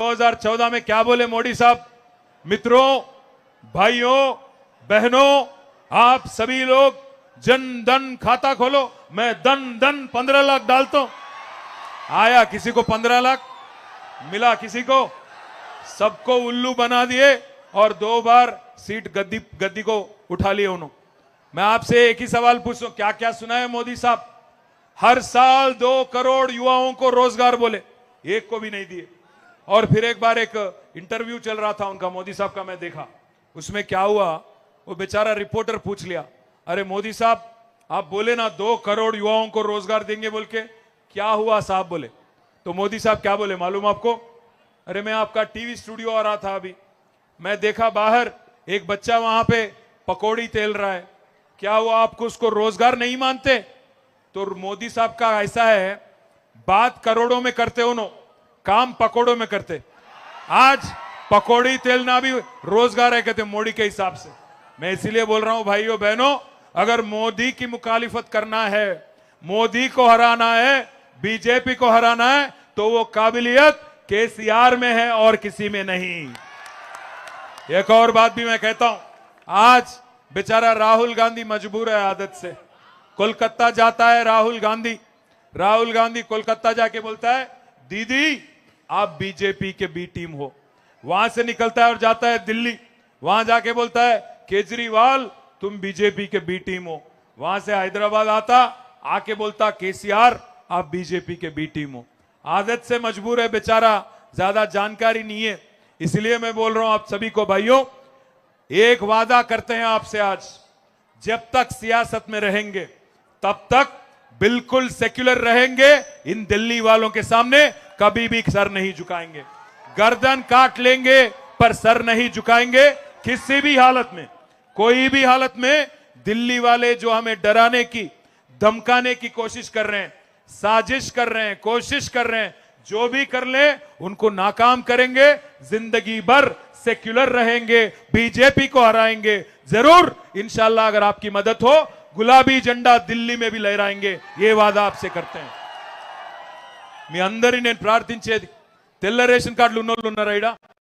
2014 में क्या बोले मोदी साहब मित्रों भाइयों बहनों आप सभी लोग जन धन खाता खोलो मैं धन धन पंद्रह लाख डालता हूं आया किसी को पंद्रह लाख मिला किसी को सबको उल्लू बना दिए और दो बार सीट गद्दी गद्दी को उठा लिए उन्होंने मैं आपसे एक ही सवाल पूछूं क्या क्या सुना है मोदी साहब हर साल दो करोड़ युवाओं को रोजगार बोले एक को भी नहीं दिए और फिर एक बार एक इंटरव्यू चल रहा था उनका मोदी साहब का मैं देखा उसमें क्या हुआ वो बेचारा रिपोर्टर पूछ लिया अरे मोदी साहब आप बोले ना दो करोड़ युवाओं को रोजगार देंगे बोल के क्या हुआ साहब बोले तो मोदी साहब क्या बोले मालूम आपको अरे मैं आपका टीवी स्टूडियो आ रहा था अभी मैं देखा बाहर एक बच्चा वहां पे पकौड़ी तेल रहा है क्या हुआ आपको उसको रोजगार नहीं मानते तो मोदी साहब का ऐसा है बात करोड़ों में करते हो ना काम पकोड़ों में करते आज पकौड़ी तेलना भी रोजगार है कहते मोदी के हिसाब से मैं इसीलिए बोल रहा हूं भाइयों बहनों अगर मोदी की मुखालिफत करना है मोदी को हराना है बीजेपी को हराना है तो वो काबिलियत केसीआर में है और किसी में नहीं एक और बात भी मैं कहता हूं आज बेचारा राहुल गांधी मजबूर है आदत से कोलकाता जाता है राहुल गांधी राहुल गांधी कोलकाता जाके बोलता है दीदी आप बीजेपी के बी टीम हो वहां से निकलता है और जाता है दिल्ली वहां जाके बोलता है केजरीवाल तुम बीजेपी के बी टीम हो वहां से हैदराबाद आता आके बोलता केसीआर आप बीजेपी के बी टीम हो आदत से मजबूर है बेचारा ज्यादा जानकारी नहीं है इसलिए मैं बोल रहा हूं आप सभी को भाइयों एक वादा करते हैं आपसे आज जब तक सियासत में रहेंगे तब तक बिल्कुल सेक्युलर रहेंगे इन दिल्ली वालों के सामने कभी भी सर नहीं झुकाएंगे गर्दन काट लेंगे पर सर नहीं झुकाएंगे किसी भी हालत में कोई भी हालत में दिल्ली वाले जो हमें डराने की धमकाने की कोशिश कर रहे हैं साजिश कर रहे हैं कोशिश कर रहे हैं जो भी कर ले उनको नाकाम करेंगे जिंदगी भर सेक्युलर रहेंगे बीजेपी को हराएंगे जरूर इंशाला अगर आपकी मदद हो गुलाबी झंडा दिल्ली में भी लहराएंगे ये वादा आपसे करते हैं మీ అందరినీ నేను ప్రార్థించేది తెల్ల రేషన్ కార్డులు ఉన్నోళ్ళు ఉన్నారా ఇడా